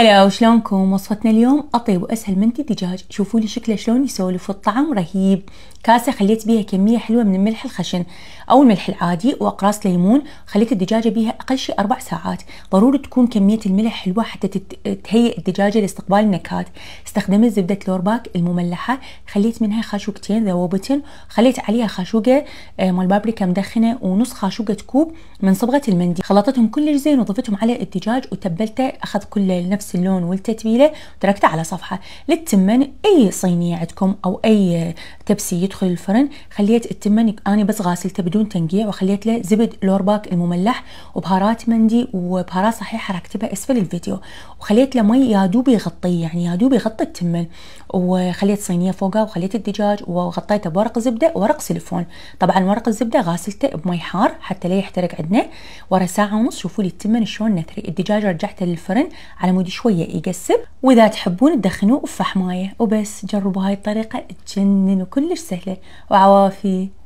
هلا وشلونكم وصفتنا اليوم اطيب واسهل من الدجاج شوفوا لي شكله شلون يسولف والطعم رهيب كاسه خليت بيها كميه حلوه من الملح الخشن او الملح العادي واقراص ليمون خليت الدجاجه بيها اقل شيء اربع ساعات ضروري تكون كميه الملح حلوه حتى تهيئ الدجاجه لاستقبال النكهات استخدمت زبده لورباك المملحه خليت منها خاشوقتين ذوبتن خليت عليها خاشوقه آه، مال بابريكا مدخنه ونص خاشوقه كوب من صبغه المندي خلطتهم كلش زين وضفتهم على الدجاج وتبلته اخذ كل نفس نفس اللون والتتبيله وتركته على صفحه للتمن اي صينيه عندكم او اي تبسي يدخل الفرن خليت التمن انا بس غاسلته بدون تنقيع وخليت له زبد لورباك المملح وبهارات مندي وبهارات صحيحه راح اكتبها اسفل الفيديو وخليت له مي يا دوب يغطيه يعني يا دوب يغطي التمن وخليت صينيه فوقها وخليت الدجاج وغطيته بورق زبده ورق سلفون طبعا ورق الزبده غاسلته بمي حار حتى لا يحترق عندنا ورا ساعه ونص شوفوا لي التمن شلون نثري الدجاج رجعته للفرن على مود شوية يقسم وإذا تحبون تدخنوه بفحماية وبس جربوا هاي الطريقة تجنن وكلش سهلة وعوافي